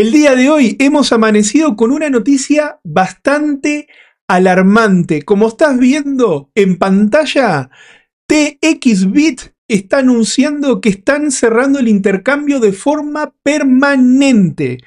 El día de hoy hemos amanecido con una noticia bastante alarmante. Como estás viendo en pantalla, TXBit está anunciando que están cerrando el intercambio de forma permanente.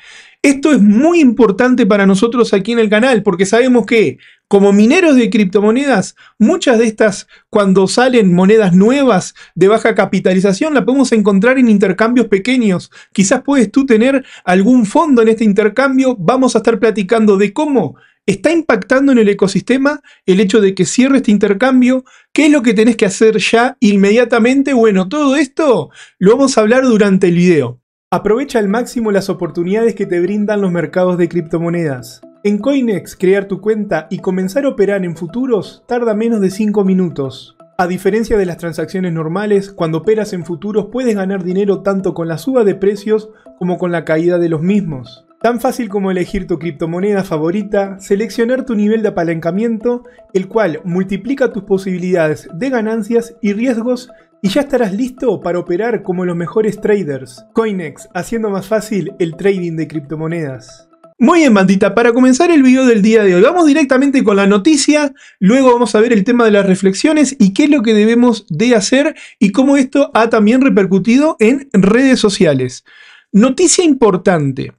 Esto es muy importante para nosotros aquí en el canal porque sabemos que como mineros de criptomonedas, muchas de estas, cuando salen monedas nuevas de baja capitalización, las podemos encontrar en intercambios pequeños. Quizás puedes tú tener algún fondo en este intercambio. Vamos a estar platicando de cómo ¿Está impactando en el ecosistema el hecho de que cierre este intercambio? ¿Qué es lo que tenés que hacer ya inmediatamente? Bueno, todo esto lo vamos a hablar durante el video. Aprovecha al máximo las oportunidades que te brindan los mercados de criptomonedas. En Coinex, crear tu cuenta y comenzar a operar en futuros tarda menos de 5 minutos. A diferencia de las transacciones normales, cuando operas en futuros puedes ganar dinero tanto con la suba de precios como con la caída de los mismos. Tan fácil como elegir tu criptomoneda favorita, seleccionar tu nivel de apalancamiento, el cual multiplica tus posibilidades de ganancias y riesgos y ya estarás listo para operar como los mejores traders. Coinex, haciendo más fácil el trading de criptomonedas. Muy bien, bandita, para comenzar el video del día de hoy, vamos directamente con la noticia, luego vamos a ver el tema de las reflexiones y qué es lo que debemos de hacer y cómo esto ha también repercutido en redes sociales. Noticia importante,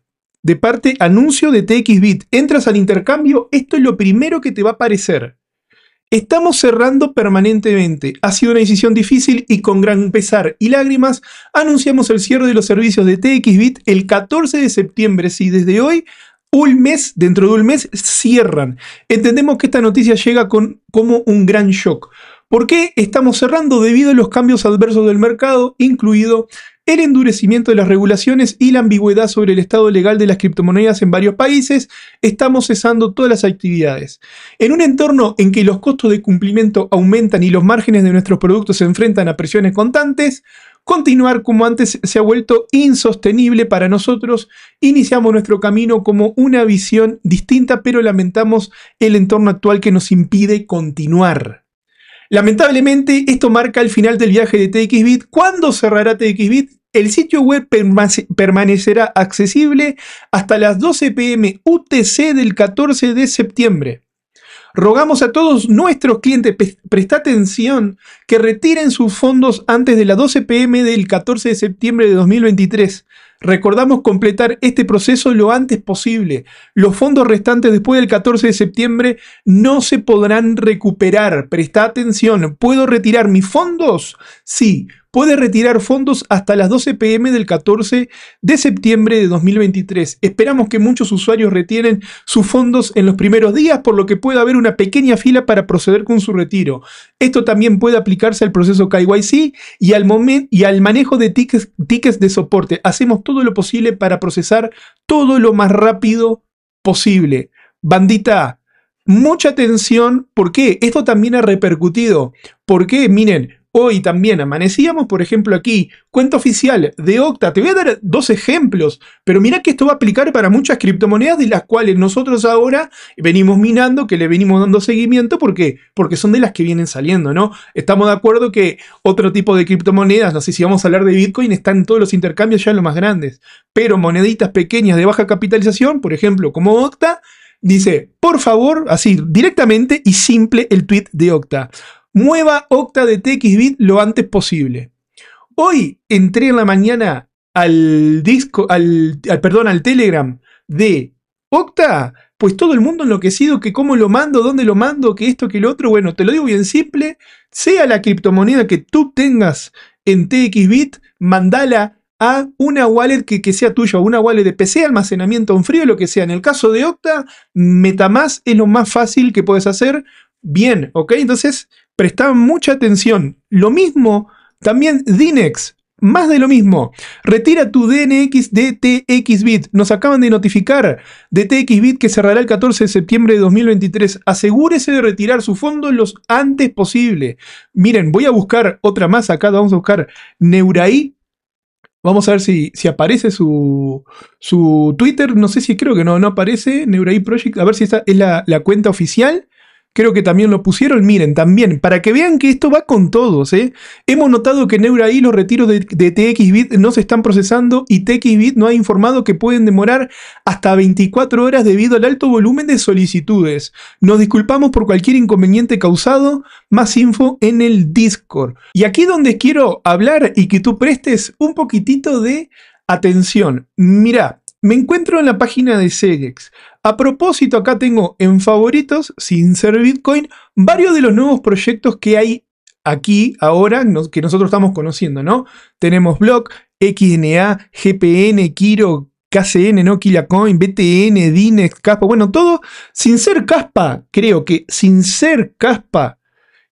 de parte anuncio de TXBit, entras al intercambio, esto es lo primero que te va a aparecer. Estamos cerrando permanentemente. Ha sido una decisión difícil y con gran pesar y lágrimas anunciamos el cierre de los servicios de TXBit el 14 de septiembre, Si desde hoy un mes, dentro de un mes, cierran. Entendemos que esta noticia llega con, como un gran shock. ¿Por qué estamos cerrando? Debido a los cambios adversos del mercado, incluido el endurecimiento de las regulaciones y la ambigüedad sobre el estado legal de las criptomonedas en varios países, estamos cesando todas las actividades. En un entorno en que los costos de cumplimiento aumentan y los márgenes de nuestros productos se enfrentan a presiones constantes, Continuar como antes se ha vuelto insostenible para nosotros. Iniciamos nuestro camino como una visión distinta, pero lamentamos el entorno actual que nos impide continuar. Lamentablemente, esto marca el final del viaje de TXBit. Cuando cerrará TXBit? El sitio web permanecerá accesible hasta las 12 pm UTC del 14 de septiembre. Rogamos a todos nuestros clientes, presta atención, que retiren sus fondos antes de las 12 pm del 14 de septiembre de 2023. Recordamos completar este proceso lo antes posible. Los fondos restantes después del 14 de septiembre no se podrán recuperar. Presta atención, ¿puedo retirar mis fondos? Sí puede retirar fondos hasta las 12 pm del 14 de septiembre de 2023. Esperamos que muchos usuarios retienen sus fondos en los primeros días, por lo que puede haber una pequeña fila para proceder con su retiro. Esto también puede aplicarse al proceso KYC y al, y al manejo de tickets, tickets de soporte. Hacemos todo lo posible para procesar todo lo más rápido posible. Bandita, mucha atención. ¿Por qué? Esto también ha repercutido. ¿Por qué? Miren, Hoy también amanecíamos, por ejemplo, aquí, cuenta oficial de Octa. Te voy a dar dos ejemplos, pero mira que esto va a aplicar para muchas criptomonedas de las cuales nosotros ahora venimos minando, que le venimos dando seguimiento, ¿por Porque son de las que vienen saliendo, ¿no? Estamos de acuerdo que otro tipo de criptomonedas, no sé si vamos a hablar de Bitcoin, están en todos los intercambios ya en los más grandes, pero moneditas pequeñas de baja capitalización, por ejemplo, como Octa, dice, por favor, así directamente y simple el tweet de Octa. Mueva Octa de TXBit lo antes posible. Hoy entré en la mañana al disco, al, perdón, al Telegram de Octa, pues todo el mundo enloquecido que cómo lo mando, dónde lo mando, que esto, que lo otro. Bueno, te lo digo bien simple, sea la criptomoneda que tú tengas en TXBit, mandala a una wallet que, que, sea tuya, una wallet de PC, almacenamiento en frío, lo que sea. En el caso de Octa, Metamask es lo más fácil que puedes hacer. Bien, ¿ok? Entonces, Prestaban mucha atención. Lo mismo, también Dinex. Más de lo mismo. Retira tu DNX de TXBit. Nos acaban de notificar de TXBit que cerrará el 14 de septiembre de 2023. Asegúrese de retirar su fondo lo antes posible. Miren, voy a buscar otra más acá. Vamos a buscar Neuraí. Vamos a ver si, aparece su, su, Twitter. No sé si creo que no, no aparece. NeuraI Project. A ver si esta es la, la cuenta oficial. Creo que también lo pusieron. Miren, también, para que vean que esto va con todos. ¿eh? Hemos notado que en EURAI los retiros de, de TXBit no se están procesando y TXBit no ha informado que pueden demorar hasta 24 horas debido al alto volumen de solicitudes. Nos disculpamos por cualquier inconveniente causado. Más info en el Discord. Y aquí donde quiero hablar y que tú prestes un poquitito de atención. Mirá, me encuentro en la página de SEGEX. A propósito, acá tengo en favoritos, sin ser Bitcoin, varios de los nuevos proyectos que hay aquí, ahora, que nosotros estamos conociendo, ¿no? Tenemos Block, XNA, GPN, Kiro, KCN, ¿no? coin BTN, Dinex, Caspa, bueno, todo sin ser Caspa, creo que sin ser Caspa.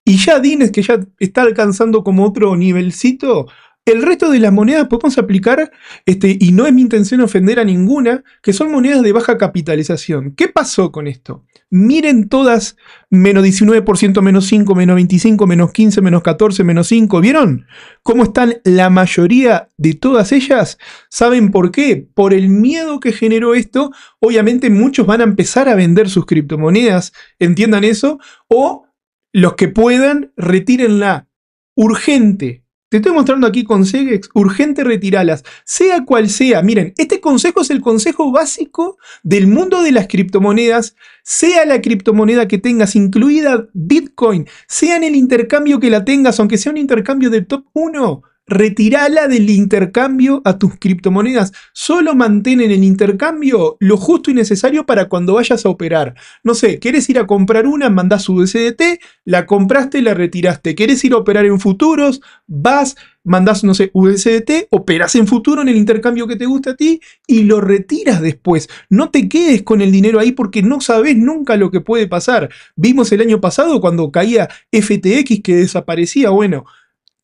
Y ya Dines que ya está alcanzando como otro nivelcito, el resto de las monedas podemos aplicar, este, y no es mi intención ofender a ninguna, que son monedas de baja capitalización. ¿Qué pasó con esto? Miren todas menos 19%, menos 5, menos 25, menos 15, menos 14, menos 5. ¿Vieron cómo están la mayoría de todas ellas? ¿Saben por qué? Por el miedo que generó esto, obviamente muchos van a empezar a vender sus criptomonedas, entiendan eso, o los que puedan, retírenla urgente, te estoy mostrando aquí consejos, urgente retiralas, sea cual sea. Miren, este consejo es el consejo básico del mundo de las criptomonedas, sea la criptomoneda que tengas, incluida Bitcoin, sea en el intercambio que la tengas, aunque sea un intercambio del top 1 retirala del intercambio a tus criptomonedas. Solo mantén en el intercambio lo justo y necesario para cuando vayas a operar. No sé, quieres ir a comprar una, mandás USDT, la compraste y la retiraste. quieres ir a operar en futuros, vas, mandás, no sé, USDT, operas en futuro en el intercambio que te gusta a ti y lo retiras después. No te quedes con el dinero ahí porque no sabes nunca lo que puede pasar. Vimos el año pasado cuando caía FTX que desaparecía. Bueno,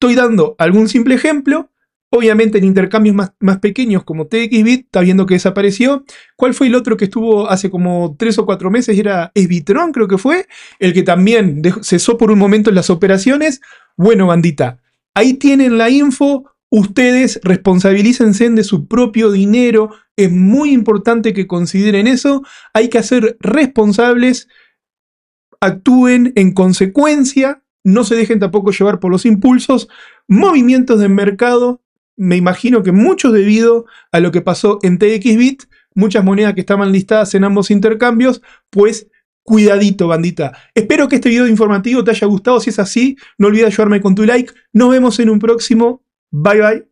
Estoy dando algún simple ejemplo. Obviamente en intercambios más, pequeños como TXBit, está viendo que desapareció. ¿Cuál fue el otro que estuvo hace como tres o cuatro meses? Era Esbitron, creo que fue, el que también cesó por un momento las operaciones. Bueno, bandita, ahí tienen la info. Ustedes responsabilícense de su propio dinero. Es muy importante que consideren eso. Hay que hacer responsables. Actúen en consecuencia no se dejen tampoco llevar por los impulsos, movimientos de mercado, me imagino que mucho debido a lo que pasó en TXBit, muchas monedas que estaban listadas en ambos intercambios, pues cuidadito bandita. Espero que este video informativo te haya gustado, si es así, no olvides ayudarme con tu like, nos vemos en un próximo, bye bye.